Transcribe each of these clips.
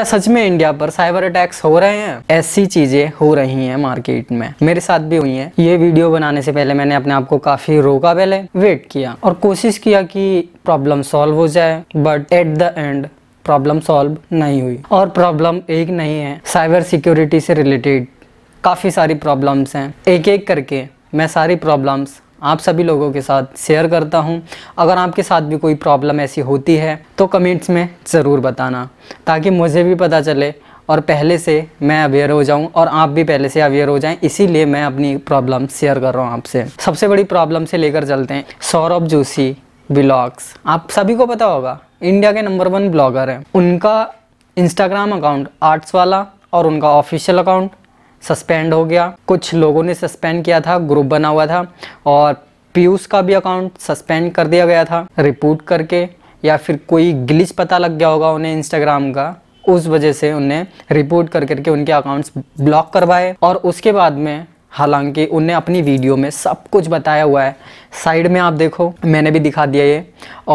क्या सच में इंडिया पर साइबर अटैक्स हो रहे हैं ऐसी चीजें हो रही हैं मार्केट में मेरे साथ भी हुई हैं ये वीडियो बनाने से पहले मैंने अपने आप को काफी रोका पहले वेट किया और कोशिश किया कि प्रॉब्लम सॉल्व हो जाए but at the end problem solve नहीं हुई और प्रॉब्लम एक नहीं है साइबर सिक्योरिटी से रिलेटेड काफ़ी सारी प्रॉब्लम्स हैं एक एक करके मैं सारी प्रॉब्लम्स आप सभी लोगों के साथ शेयर करता हूँ अगर आपके साथ भी कोई प्रॉब्लम ऐसी होती है तो कमेंट्स में ज़रूर बताना ताकि मुझे भी पता चले और पहले से मैं अवेयर हो जाऊं और आप भी पहले से अवेयर हो जाएं इसीलिए मैं अपनी प्रॉब्लम शेयर कर रहा हूं आपसे सबसे बड़ी प्रॉब्लम से लेकर चलते हैं सौरभ जोशी ब्लॉग्स आप सभी को पता होगा इंडिया के नंबर वन ब्लॉगर हैं उनका इंस्टाग्राम अकाउंट आर्ट्स वाला और उनका ऑफिशियल अकाउंट सस्पेंड हो गया कुछ लोगों ने सस्पेंड किया था ग्रुप बना हुआ था और पीयूष का भी अकाउंट सस्पेंड कर दिया गया था रिपोर्ट करके या फिर कोई ग्लिच पता लग गया होगा उन्हें इंस्टाग्राम का उस वजह से उन्हें रिपोर्ट कर करके उनके अकाउंट्स ब्लॉक करवाए और उसके बाद में हालांकि उनने अपनी वीडियो में सब कुछ बताया हुआ है साइड में आप देखो मैंने भी दिखा दिया ये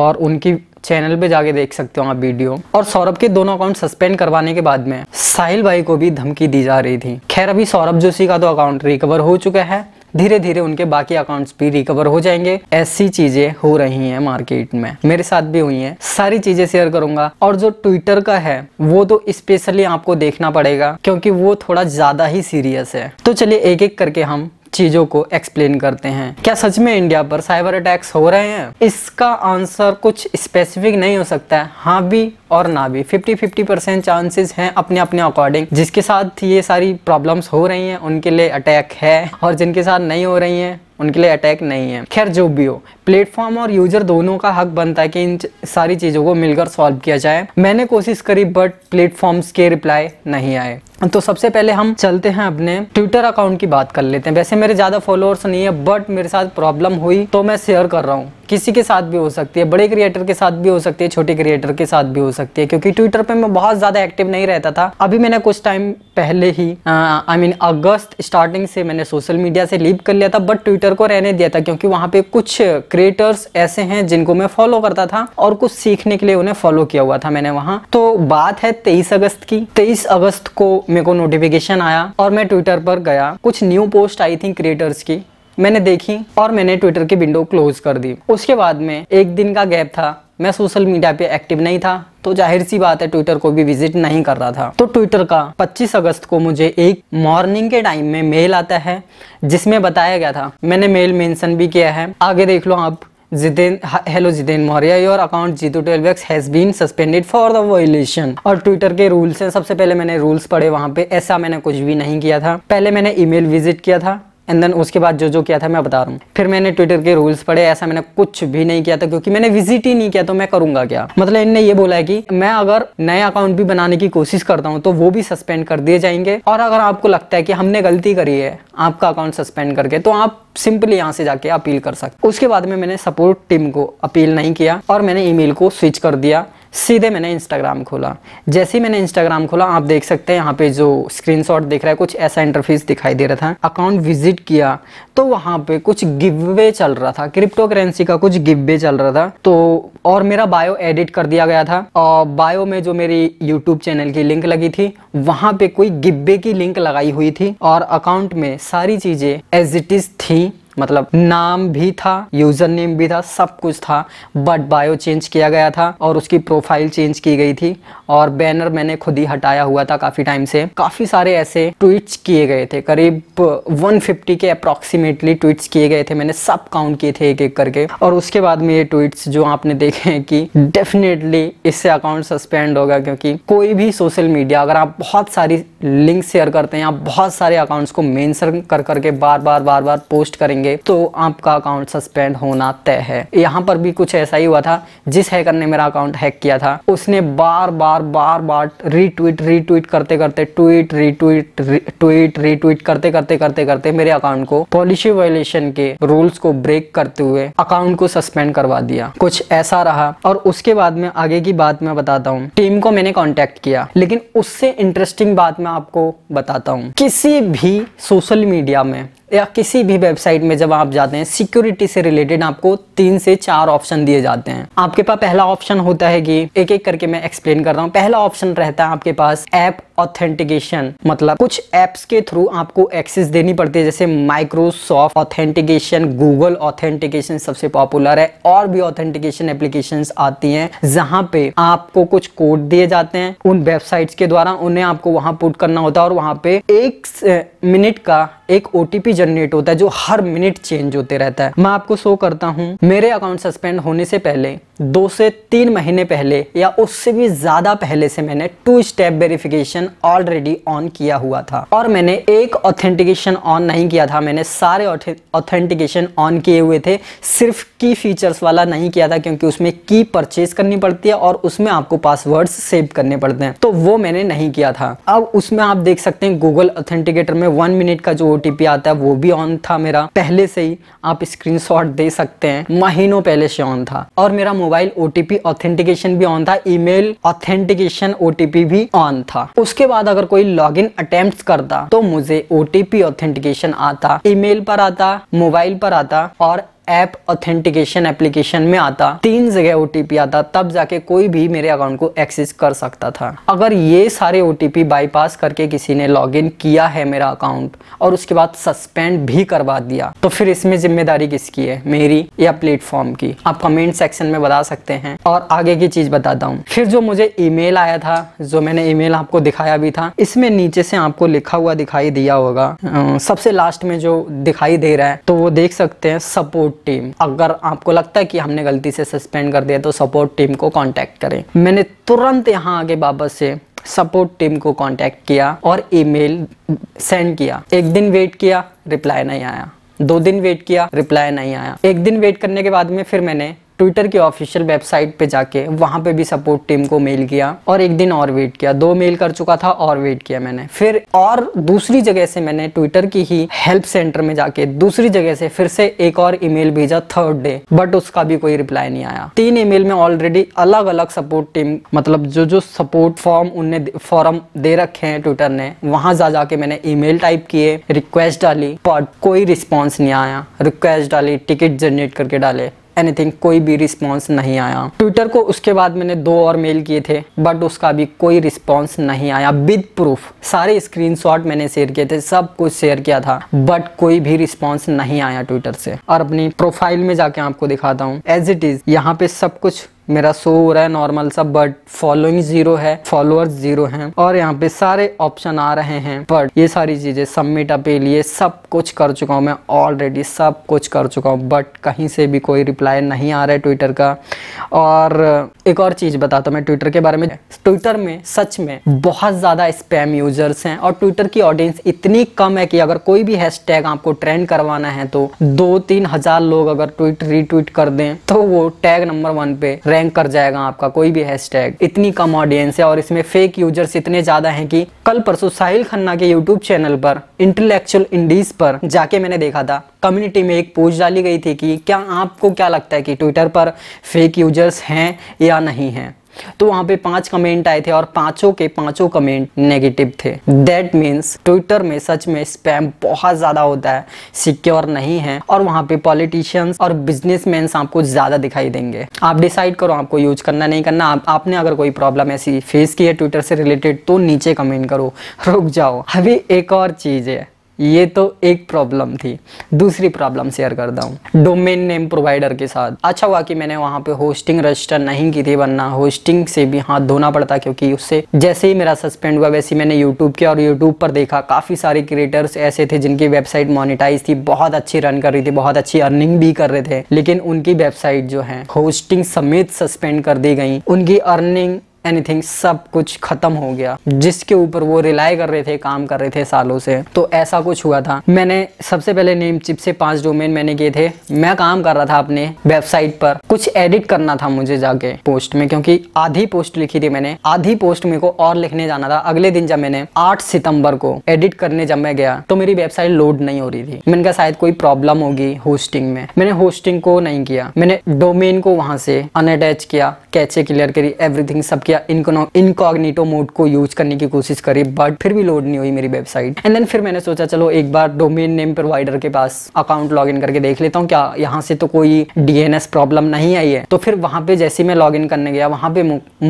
और उनकी चैनल पे जाके देख सकते हो आप वीडियो और सौरभ के दोनों अकाउंट सस्पेंड करवाने के बाद में साहिल भाई को भी धमकी दी जा रही थी खैर अभी सौरभ जोशी का तो अकाउंट रिकवर हो चुका है धीरे धीरे उनके बाकी अकाउंट्स भी रिकवर हो जाएंगे ऐसी चीजें हो रही हैं मार्केट में मेरे साथ भी हुई हैं सारी चीजें शेयर करूंगा और जो ट्विटर का है वो तो स्पेशली आपको देखना पड़ेगा क्योंकि वो थोड़ा ज्यादा ही सीरियस है तो चलिए एक एक करके हम चीजों को एक्सप्लेन करते हैं क्या सच में इंडिया पर साइबर अटैक्स हो रहे हैं इसका आंसर कुछ स्पेसिफिक नहीं हो सकता है हाँ भी और ना भी 50 50 परसेंट चांसेस हैं अपने अपने अकॉर्डिंग जिसके साथ ये सारी प्रॉब्लम्स हो रही हैं उनके लिए अटैक है और जिनके साथ नहीं हो रही हैं उनके लिए अटैक नहीं है खैर जो भी हो प्लेटफॉर्म और यूजर दोनों का हक बनता है कि इन सारी चीज़ों को मिलकर सॉल्व किया जाए मैंने कोशिश करी बट प्लेटफॉर्म्स के रिप्लाई नहीं आए तो सबसे पहले हम चलते हैं अपने ट्विटर अकाउंट की बात कर लेते हैं वैसे मेरे ज़्यादा फॉलोअर्स नहीं है बट मेरे साथ प्रॉब्लम हुई तो मैं शेयर कर रहा हूँ किसी के साथ भी हो सकती है बड़े क्रिएटर के साथ भी हो सकती है छोटे क्रिएटर के साथ भी हो सकती है क्योंकि ट्विटर पे मैं बहुत ज़्यादा एक्टिव नहीं रहता था अभी मैंने कुछ टाइम पहले ही आई मीन अगस्त स्टार्टिंग से मैंने सोशल मीडिया से लीव कर लिया था बट ट्विटर को रहने दिया था क्योंकि वहाँ पे कुछ क्रिएटर्स ऐसे हैं जिनको मैं फॉलो करता था और कुछ सीखने के लिए उन्हें फॉलो किया हुआ था मैंने वहाँ तो बात है तेईस अगस्त की तेईस अगस्त को मेरे को नोटिफिकेशन आया और मैं ट्विटर पर गया कुछ न्यू पोस्ट आई थी क्रिएटर्स की मैंने देखी और मैंने ट्विटर की विंडो क्लोज कर दी उसके बाद में एक दिन का गैप था मैं सोशल मीडिया पे एक्टिव नहीं था तो जाहिर सी बात है ट्विटर को भी विजिट नहीं कर रहा था तो ट्विटर का 25 अगस्त को मुझे एक मॉर्निंग के टाइम में मेल आता है जिसमें बताया गया था मैंने मेल मेंशन भी किया है आगे देख लो आप Jiten hello Jiten Maurya your account Jitu twelve X has been suspended for the violation और ट्विटर के रूल्स हैं सबसे पहले मैंने रूल्स पढ़े वहाँ पे ऐसा मैंने कुछ भी नहीं किया था पहले मैंने ईमेल विजिट किया था एंड देन उसके बाद जो जो किया था मैं बता रहा हूँ फिर मैंने ट्विटर के रूल्स पढ़े ऐसा मैंने कुछ भी नहीं किया था क्योंकि मैंने विजिट ही नहीं किया तो मैं करूंगा क्या मतलब इनने ये बोला है कि मैं अगर नए अकाउंट भी बनाने की कोशिश करता हूँ तो वो भी सस्पेंड कर दिए जाएंगे और अगर आपको लगता है कि हमने गलती करी है आपका अकाउंट सस्पेंड करके तो आप सिंपली यहाँ से जाके अपील कर सकते उसके बाद में मैंने सपोर्ट टीम को अपील नहीं किया और मैंने ईमेल को स्विच कर दिया सीधे मैंने इंस्टाग्राम खोला जैसे ही मैंने इंस्टाग्राम खोला आप देख सकते हैं यहाँ पे जो स्क्रीनशॉट दिख रहा है कुछ ऐसा इंटरफेस दिखाई दे रहा था अकाउंट विजिट किया तो वहाँ पे कुछ गिववे चल रहा था क्रिप्टो करेंसी का कुछ गिववे चल रहा था तो और मेरा बायो एडिट कर दिया गया था और बायो में जो मेरी यूट्यूब चैनल की लिंक लगी थी वहाँ पे कोई गिब्बे की लिंक लगाई हुई थी और अकाउंट में सारी चीजें एज इट इज थी मतलब नाम भी था यूजर नेम भी था सब कुछ था बट बायो चेंज किया गया था और उसकी प्रोफाइल चेंज की गई थी और बैनर मैंने खुद ही हटाया हुआ था काफ़ी टाइम से काफ़ी सारे ऐसे ट्वीट्स किए गए थे करीब 150 के अप्रोक्सीमेटली ट्वीट्स किए गए थे मैंने सब काउंट किए थे एक एक करके और उसके बाद में ये ट्वीट्स जो आपने देखे हैं कि डेफिनेटली इससे अकाउंट सस्पेंड होगा क्योंकि कोई भी सोशल मीडिया अगर आप बहुत सारी लिंक शेयर करते हैं आप बहुत सारे अकाउंट्स को मेंशन कर करके बार बार बार बार पोस्ट करेंगे करेंगे तो आपका अकाउंट सस्पेंड होना तय है यहाँ पर भी कुछ ऐसा ही हुआ था जिस हैकर ने मेरा अकाउंट हैक किया था उसने बार बार बार बार रीट्वीट रीट्वीट करते करते ट्वीट रीट्वीट ट्वीट रीट्वीट करते करते करते करते मेरे अकाउंट को पॉलिसी वायलेशन के रूल्स को ब्रेक करते हुए अकाउंट को सस्पेंड करवा दिया कुछ ऐसा रहा और उसके बाद में आगे की बात मैं बताता हूँ टीम को मैंने कॉन्टेक्ट किया लेकिन उससे इंटरेस्टिंग बात मैं आपको बताता हूँ किसी भी सोशल मीडिया में या किसी भी वेबसाइट में जब आप जाते हैं सिक्योरिटी से रिलेटेड आपको तीन से चार ऑप्शन दिए जाते हैं आपके पास पहला ऑप्शन होता है कि एक एक करके मैं एक्सप्लेन करता हूँ पहला ऑप्शन रहता है आपके पास ऐप ऑथेंटिकेशन मतलब कुछ एप्स के थ्रू आपको एक्सेस देनी पड़ती है जैसे माइक्रोसॉफ्ट ऑथेंटिकेशन गूगल ऑथेंटिकेशन सबसे पॉपुलर है और भी ऑथेंटिकेशन एप्लीकेशन आती है जहां पे आपको कुछ कोड दिए जाते हैं उन वेबसाइट्स के द्वारा उन्हें आपको वहां पुट करना होता है और वहां पे एक मिनट का एक ओ जनरेट होता है जो हर मिनट चेंज होते रहता है मैं आपको शो करता हूँ मेरे अकाउंट सस्पेंड होने से पहले दो से तीन महीने पहले या उससे भी ज्यादा पहले से मैंने two step verification already on किया हुआ था और मैंने एक ऑथेंटिकेशन ऑन नहीं किया था मैंने सारे ऑथेंटिकेशन ऑन किए हुए थे सिर्फ की फीचर्स वाला नहीं किया था क्योंकि उसमें की परचेज करनी पड़ती है और उसमें आपको पासवर्ड सेव करने पड़ते हैं तो वो मैंने नहीं किया था अब उसमें आप देख सकते हैं गूगल ऑथेंटिकेटर में वन मिनट का जो ओटीपी आता है वो भी ऑन था मेरा पहले से ही आप स्क्रीन दे सकते हैं महीनों पहले से ऑन था और मेरा मोबाइल ओटीपी ऑथेंटिकेशन भी ऑन था ईमेल ऑथेंटिकेशन ओ भी ऑन था उसके बाद अगर कोई लॉग इन करता तो मुझे ओटीपी ऑथेंटिकेशन आता ईमेल पर आता मोबाइल पर आता और ऐप ऑथेंटिकेशन एप्लीकेशन में आता तीन जगह ओटीपी आता तब जाके कोई भी मेरे अकाउंट को एक्सेस कर सकता था अगर ये सारे ओटीपी बाईपास करके किसी ने लॉगिन किया है मेरा अकाउंट और उसके बाद सस्पेंड भी करवा दिया तो फिर इसमें जिम्मेदारी किसकी है मेरी या प्लेटफॉर्म की आप कमेंट सेक्शन में बता सकते हैं और आगे की चीज बताता हूँ फिर जो मुझे ईमेल आया था जो मैंने ईमेल आपको दिखाया भी था इसमें नीचे से आपको लिखा हुआ दिखाई दिया होगा सबसे लास्ट में जो दिखाई दे रहा है तो वो देख सकते हैं सपोर्ट सपोर्ट टीम अगर आपको लगता है कि हमने गलती से सस्पेंड कर दिया तो सपोर्ट टीम को कॉन्टैक्ट करें मैंने तुरंत यहाँ आगे बाबा से सपोर्ट टीम को कांटेक्ट किया और ईमेल सेंड किया एक दिन वेट किया रिप्लाई नहीं आया दो दिन वेट किया रिप्लाई नहीं आया एक दिन वेट करने के बाद में फिर मैंने ट्विटर की ऑफिशियल वेबसाइट पे जाके वहाँ पे भी सपोर्ट टीम को मेल किया और एक दिन और वेट किया दो मेल कर चुका था और वेट किया मैंने फिर और दूसरी जगह से मैंने ट्विटर की ही हेल्प सेंटर में जाके दूसरी जगह से फिर से एक और ईमेल भेजा थर्ड डे बट उसका भी कोई रिप्लाई नहीं आया तीन ईमेल में ऑलरेडी अलग अलग सपोर्ट टीम मतलब जो जो सपोर्ट फॉर्म उनने फॉर्म दे रखे हैं ट्विटर ने वहां जा जाके मैंने ईमेल टाइप किए रिक्वेस्ट डाली बट कोई रिस्पॉन्स नहीं आया रिक्वेस्ट डाली टिकट जनरेट करके डाले एनीथिंग कोई भी रिस्पॉन्स नहीं आया ट्विटर को उसके बाद मैंने दो और मेल किए थे बट उसका भी कोई रिस्पॉन्स नहीं आया विद प्रूफ सारे स्क्रीन मैंने शेयर किए थे सब कुछ शेयर किया था बट कोई भी रिस्पॉन्स नहीं आया ट्विटर से और अपनी प्रोफाइल में जाके आपको दिखाता हूँ एज इट इज यहाँ पे सब कुछ मेरा शो हो रहा है नॉर्मल सा बट फॉलोइंग जीरो है फॉलोअर्स जीरो हैं और यहाँ पे सारे ऑप्शन आ रहे हैं बट ये सारी चीज़ें सबमिट अपील ये सब कुछ कर चुका हूँ मैं ऑलरेडी सब कुछ कर चुका हूँ बट कहीं से भी कोई रिप्लाई नहीं आ रहा है ट्विटर का और एक और चीज़ बताता हूँ मैं ट्विटर के बारे में ट्विटर में सच में बहुत ज़्यादा स्पैम यूजर्स हैं और ट्विटर की ऑडियंस इतनी कम है कि अगर कोई भी हैशटैग आपको ट्रेंड करवाना है तो दो तीन हज़ार लोग अगर ट्वीट रीट्वीट कर दें तो वो टैग नंबर वन पे रैंक कर जाएगा आपका कोई भी हैशटैग इतनी कम ऑडियंस है और इसमें फेक यूजर्स इतने ज्यादा हैं कि कल परसों साहिल खन्ना के यूट्यूब चैनल पर इंटेलेक्चुअल इंडीज पर जाके मैंने देखा था कम्युनिटी में एक पोस्ट डाली गई थी कि क्या आपको क्या लगता है कि ट्विटर पर फेक यूजर्स हैं या नहीं है तो वहां पे पांच कमेंट आए थे और पांचों के पांचों कमेंट नेगेटिव थे दैट मीन्स ट्विटर में सच में स्पैम बहुत ज्यादा होता है सिक्योर नहीं है और वहां पे पॉलिटिशियंस और बिजनेसमैन आपको ज्यादा दिखाई देंगे आप डिसाइड करो आपको यूज करना नहीं करना आप, आपने अगर कोई प्रॉब्लम ऐसी फेस की है ट्विटर से रिलेटेड तो नीचे कमेंट करो रुक जाओ अभी एक और चीज है ये तो एक प्रॉब्लम थी दूसरी प्रॉब्लम शेयर करता हूँ डोमेन नेम प्रोवाइडर के साथ अच्छा हुआ कि मैंने वहाँ पे होस्टिंग रजिस्टर नहीं की थी वरना होस्टिंग से भी हाथ धोना पड़ता क्योंकि उससे जैसे ही मेरा सस्पेंड हुआ वैसे ही मैंने यूट्यूब किया और यूट्यूब पर देखा काफ़ी सारे क्रिएटर्स ऐसे थे जिनकी वेबसाइट मोनिटाइज थी बहुत अच्छी रन कर रही थी बहुत अच्छी अर्निंग भी कर रहे थे लेकिन उनकी वेबसाइट जो है होस्टिंग समेत सस्पेंड कर दी गई उनकी अर्निंग एनीथिंग सब कुछ ख़त्म हो गया जिसके ऊपर वो रिलाई कर रहे थे काम कर रहे थे सालों से तो ऐसा कुछ हुआ था मैंने सबसे पहले नेम चिप से पांच डोमेन मैंने किए थे मैं काम कर रहा था अपने वेबसाइट पर कुछ एडिट करना था मुझे जाके पोस्ट में क्योंकि आधी पोस्ट लिखी थी मैंने आधी पोस्ट मेरे को और लिखने जाना था अगले दिन जब मैंने आठ सितंबर को एडिट करने जब मैं गया तो मेरी वेबसाइट लोड नहीं हो रही थी मैंने कहा शायद कोई प्रॉब्लम होगी होस्टिंग में मैंने होस्टिंग को नहीं किया मैंने डोमेन को वहां से अनअटैच किया कैचे क्लियर करी एवरीथिंग सब किया या इनकॉग्निटो मोड को यूज करने की कोशिश करी बट फिर भी लोड नहीं हुई मेरी वेबसाइट एंड देन फिर मैंने सोचा चलो एक बार डोमेन नेम प्रोवाइडर के पास अकाउंट लॉग करके देख लेता हूँ क्या यहाँ से तो कोई डीएनएस प्रॉब्लम नहीं आई है तो फिर वहां पे जैसे मैं लॉग करने गया वहां पे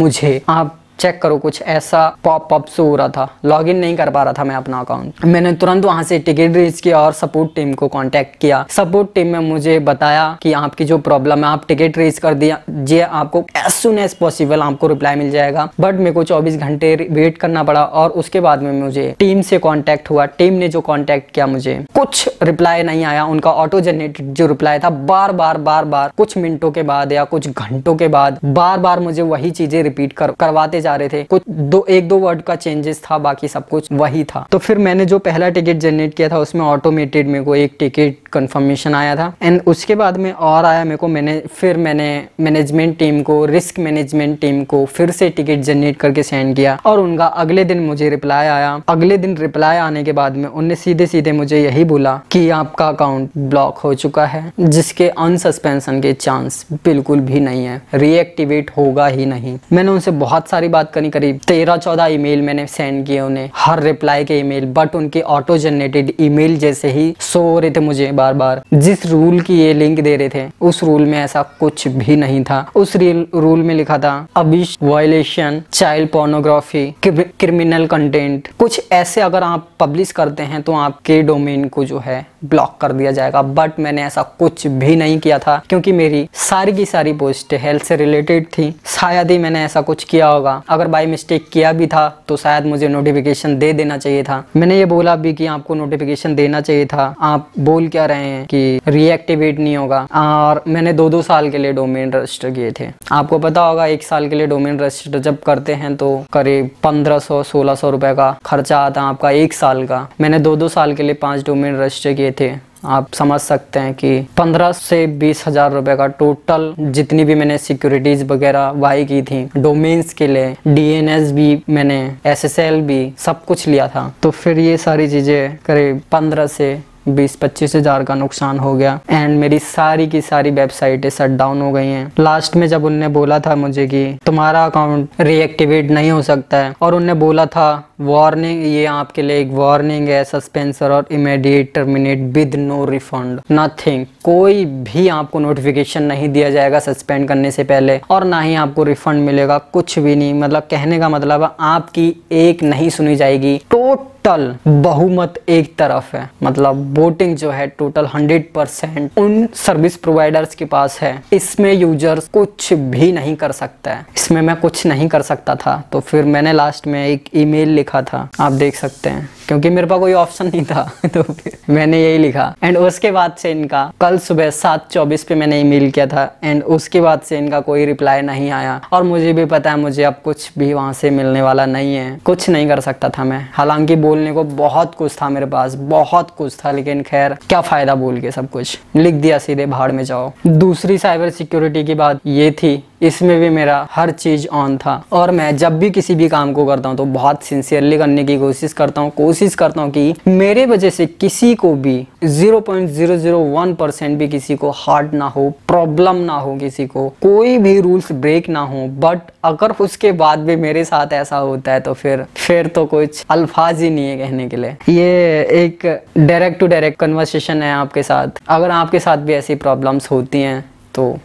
मुझे आप चेक करो कुछ ऐसा पॉप अप से हो रहा था लॉगिन नहीं कर पा रहा था मैं अपना अकाउंट मैंने तुरंत वहां से टिकट रेज किया और सपोर्ट टीम को कांटेक्ट किया सपोर्ट टीम ने मुझे बताया कि आपकी जो प्रॉब्लम है आप टिकट रेज कर दिया जी आपको एज सुन एज पॉसिबल आपको रिप्लाई मिल जाएगा बट मेरे को चौबीस घंटे वेट करना पड़ा और उसके बाद में मुझे टीम से कॉन्टेक्ट हुआ टीम ने जो कॉन्टेक्ट किया मुझे कुछ रिप्लाई नहीं आया उनका ऑटो जनरेटेड जो रिप्लाई था बार बार बार बार कुछ मिनटों के बाद या कुछ घंटों के बाद बार बार मुझे वही चीजें रिपीट करवाते जा रहे थे कुछ दो एक दो वर्ड का चेंजेस था बाकी सब कुछ वही था तो फिर मैंने जो पहला टिकट जनरेट किया था उसमें ऑटोमेटेड मेरे को एक टिकट कंफर्मेशन आया था एंड उसके बाद में और आया मेरे को मैंने फिर मैंने मैनेजमेंट टीम को रिस्क मैनेजमेंट टीम को फिर से टिकट जनरेट करके सेंड किया और उनका अगले दिन मुझे रिप्लाई आया अगले दिन रिप्लाई आने के बाद में उनने सीधे सीधे मुझे यही बोला कि आपका अकाउंट ब्लॉक हो चुका है जिसके अनसस्पेंशन के चांस बिल्कुल भी नहीं है रिएक्टिवेट होगा ही नहीं मैंने उनसे बहुत सारी बात करनी करीब तेरह चौदह ईमेल मैंने सेंड किए उन्हें हर रिप्लाई के ईमेल बट उनके ऑटो जनरेटेड ईमेल जैसे ही सो रहे थे मुझे बार बार जिस रूल की ये लिंक दे रहे थे उस रूल में ऐसा कुछ भी नहीं था उस रूल में लिखा था abuse violation child pornography criminal content कुछ ऐसे अगर आप पब्लिश करते हैं तो आपके डोमेन को जो है ब्लॉक कर दिया जाएगा बट मैंने ऐसा कुछ भी नहीं किया था क्योंकि मेरी सारी की सारी पोस्ट हेल्थ से रिलेटेड थी शायद ही मैंने ऐसा कुछ किया होगा अगर बाई मिस्टेक किया भी था तो शायद मुझे नोटिफिकेशन दे देना चाहिए था मैंने ये बोला भी कि आपको नोटिफिकेशन देना चाहिए था आप बोल क्या रहे हैं कि रीएक्टिवेट नहीं होगा और मैंने दो दो साल के लिए डोमेन रजिस्टर किए थे आपको पता होगा एक साल के लिए डोमेन रजिस्टर जब करते हैं तो करीब पंद्रह सौ सोलह सौ का खर्चा आता आपका एक साल का मैंने दो दो साल के लिए पाँच डोमेन रजिस्टर किए थे आप समझ सकते हैं कि पंद्रह से बीस हजार रुपए का टोटल जितनी भी मैंने सिक्योरिटीज वगैरह बाई की थी डोमेन्स के लिए डीएनएस भी मैंने एसएसएल भी सब कुछ लिया था तो फिर ये सारी चीज़ें करीब पंद्रह से बीस पच्चीस हज़ार का नुकसान हो गया एंड मेरी सारी की सारी वेबसाइटें शट डाउन हो गई हैं लास्ट में जब उनने बोला था मुझे कि तुम्हारा अकाउंट रीएक्टिवेट नहीं हो सकता है और उनने बोला था वार्निंग ये आपके लिए एक वार्निंग है सस्पेंसर और immediate terminate with no refund nothing कोई भी आपको नोटिफिकेशन नहीं दिया जाएगा सस्पेंड करने से पहले और ना ही आपको रिफंड मिलेगा कुछ भी नहीं मतलब कहने का मतलब आपकी एक नहीं सुनी जाएगी टोटल टोटल बहुमत एक तरफ है मतलब वोटिंग जो है टोटल 100 परसेंट उन सर्विस प्रोवाइडर्स के पास है इसमें यूजर्स कुछ भी नहीं कर सकता है इसमें मैं कुछ नहीं कर सकता था तो फिर मैंने लास्ट में एक ईमेल लिखा था आप देख सकते हैं क्योंकि मेरे पास कोई ऑप्शन नहीं था तो फिर मैंने यही लिखा एंड उसके बाद से इनका कल सुबह सात चौबीस पे मैंने ईमेल किया था एंड उसके बाद से इनका कोई रिप्लाई नहीं आया और मुझे भी पता है मुझे अब कुछ भी वहां से मिलने वाला नहीं है कुछ नहीं कर सकता था मैं हालांकि बोल बोलने को बहुत कुछ था मेरे पास बहुत कुछ था लेकिन खैर क्या फ़ायदा बोल के सब कुछ लिख दिया सीधे भाड़ में जाओ दूसरी साइबर सिक्योरिटी की बात ये थी इसमें भी मेरा हर चीज़ ऑन था और मैं जब भी किसी भी काम को करता हूँ तो बहुत सिंसियरली करने की कोशिश करता हूँ कोशिश करता हूँ कि मेरे वजह से किसी को भी 0.001 परसेंट भी किसी को हार्ड ना हो प्रॉब्लम ना हो किसी को कोई भी रूल्स ब्रेक ना हो बट अगर उसके बाद भी मेरे साथ ऐसा होता है तो फिर फिर तो कुछ अल्फाज ही नहीं है कहने के लिए ये एक डायरेक्ट टू डायरेक्ट कन्वर्सेशन है आपके साथ अगर आपके साथ भी ऐसी प्रॉब्लम्स होती हैं तो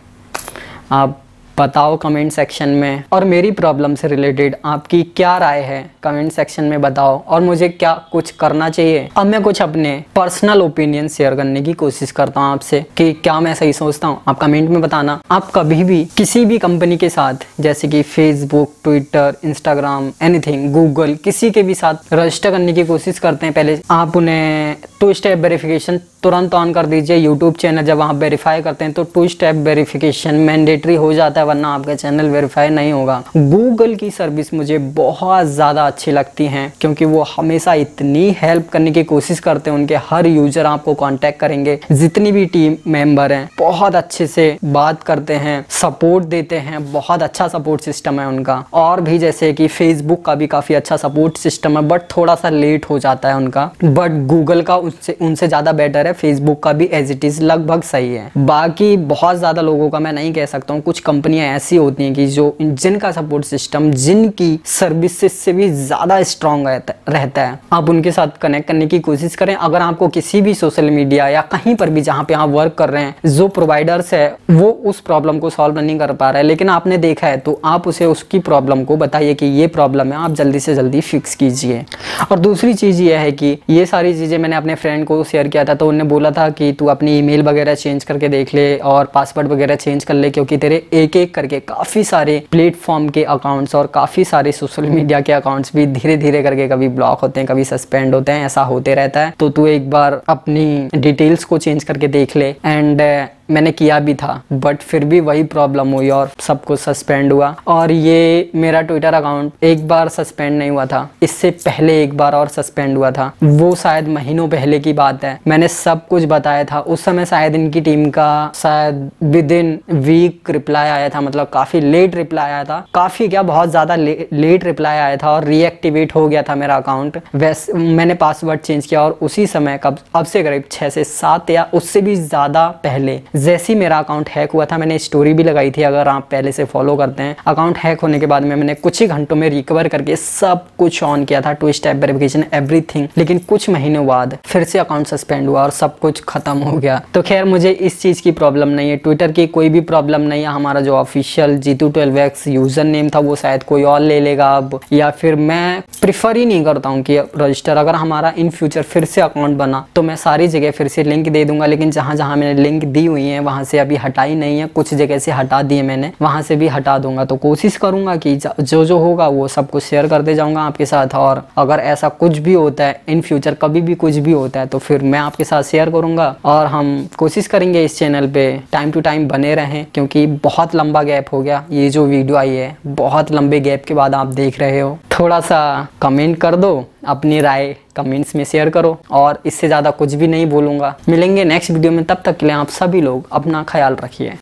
आप बताओ कमेंट सेक्शन में और मेरी प्रॉब्लम से रिलेटेड आपकी क्या राय है कमेंट सेक्शन में बताओ और मुझे क्या कुछ करना चाहिए अब मैं कुछ अपने पर्सनल ओपिनियन शेयर करने की कोशिश करता हूँ आपसे कि क्या मैं सही सोचता हूँ आप कमेंट में बताना आप कभी भी किसी भी कंपनी के साथ जैसे कि Facebook Twitter Instagram anything Google किसी के भी साथ रजिस्टर करने की कोशिश करते हैं पहले आप उन्हें टू स्टेप वेरिफिकेशन तुरंत ऑन कर दीजिए यूट्यूब चैनल जब आप वेरीफाई करते हैं तो टू स्टेप वेरिफिकेशन मैंडेटरी हो जाता है वरना आपका चैनल वेरीफाई नहीं होगा गूगल की सर्विस मुझे बहुत ज़्यादा अच्छी लगती हैं क्योंकि वो हमेशा इतनी हेल्प करने की कोशिश करते हैं उनके हर यूजर आपको कांटेक्ट करेंगे जितनी भी टीम मेंबर हैं बहुत अच्छे से बात करते हैं सपोर्ट देते हैं बहुत अच्छा सपोर्ट सिस्टम है उनका और भी जैसे कि फेसबुक का भी काफ़ी अच्छा सपोर्ट सिस्टम है बट थोड़ा सा लेट हो जाता है उनका बट गूगल का उनसे उनसे ज़्यादा बेटर है फेसबुक का भी एज इट इज़ लगभग सही है बाकी बहुत ज़्यादा लोगों का मैं नहीं कह सकता हूँ कुछ कंपनियाँ कंपनियां ऐसी होती हैं कि जो जिनका सपोर्ट सिस्टम जिनकी सर्विसेज से भी ज़्यादा स्ट्रांग रहता है आप उनके साथ कनेक्ट करने की कोशिश करें अगर आपको किसी भी सोशल मीडिया या कहीं पर भी जहाँ पे आप वर्क कर रहे हैं जो प्रोवाइडर्स है वो उस प्रॉब्लम को सॉल्व नहीं कर पा रहे लेकिन आपने देखा है तो आप उसे उसकी प्रॉब्लम को बताइए कि ये प्रॉब्लम है आप जल्दी से जल्दी फिक्स कीजिए और दूसरी चीज़ ये है कि ये सारी चीज़ें मैंने अपने फ्रेंड को शेयर किया था तो उन्होंने बोला था कि तू अपनी ईमेल वगैरह चेंज करके देख ले और पासवर्ड वगैरह चेंज कर ले क्योंकि तेरे एक चेक करके काफ़ी सारे प्लेटफॉर्म के अकाउंट्स और काफ़ी सारे सोशल मीडिया के अकाउंट्स भी धीरे धीरे करके कभी ब्लॉक होते हैं कभी सस्पेंड होते हैं ऐसा होते रहता है तो तू एक बार अपनी डिटेल्स को चेंज करके देख ले एंड मैंने किया भी था बट फिर भी वही प्रॉब्लम हुई और सब कुछ सस्पेंड हुआ और ये मेरा ट्विटर अकाउंट एक बार सस्पेंड नहीं हुआ था इससे पहले एक बार और सस्पेंड हुआ था वो शायद महीनों पहले की बात है मैंने सब कुछ बताया था उस समय शायद इनकी टीम का शायद विद इन वीक रिप्लाई आया था मतलब काफी लेट रिप्लाई आया था काफी क्या बहुत ज्यादा ले, लेट रिप्लाई आया था और रीएक्टिवेट हो गया था मेरा अकाउंट वैसे मैंने पासवर्ड चेंज किया और उसी समय कब अब से करीब छह से सात या उससे भी ज़्यादा पहले जैसे ही मेरा अकाउंट हैक हुआ था मैंने स्टोरी भी लगाई थी अगर आप पहले से फॉलो करते हैं अकाउंट हैक होने के बाद में मैंने कुछ ही घंटों में रिकवर करके सब कुछ ऑन किया था टू एप वेरिफिकेशन एवरीथिंग लेकिन कुछ महीनों बाद फिर से अकाउंट सस्पेंड हुआ और सब कुछ खत्म हो गया तो खैर मुझे इस चीज़ की प्रॉब्लम नहीं है ट्विटर की कोई भी प्रॉब्लम नहीं है हमारा जो official Jeetu twelve X user name था वो शायद कोई और ले लेगा अब या फिर मैं प्रिफर ही नहीं करता हूँ कि रजिस्टर अगर हमारा इन फ्यूचर फिर से अकाउंट बना तो मैं सारी जगह फिर से लिंक दे दूंगा लेकिन जहां जहां मैंने लिंक दी हुई है वहाँ से अभी हटाई नहीं है कुछ जगह से हटा दिए मैंने वहाँ से भी हटा दूंगा तो कोशिश करूंगा कि जो जो होगा वो सब कुछ शेयर करते जाऊँगा आपके साथ और अगर ऐसा कुछ भी होता है इन फ्यूचर कभी भी कुछ भी होता है तो फिर मैं आपके साथ शेयर करूंगा और हम कोशिश करेंगे इस चैनल पर टाइम टू टाइम बने रहें क्योंकि बहुत लंबा गैप हो गया ये जो वीडियो आई है बहुत लंबे गैप के बाद आप देख रहे हो थोड़ा सा कमेंट कर दो अपनी राय कमेंट्स में शेयर करो और इससे ज़्यादा कुछ भी नहीं बोलूँगा मिलेंगे नेक्स्ट वीडियो में तब तक के लिए आप सभी लोग अपना ख्याल रखिए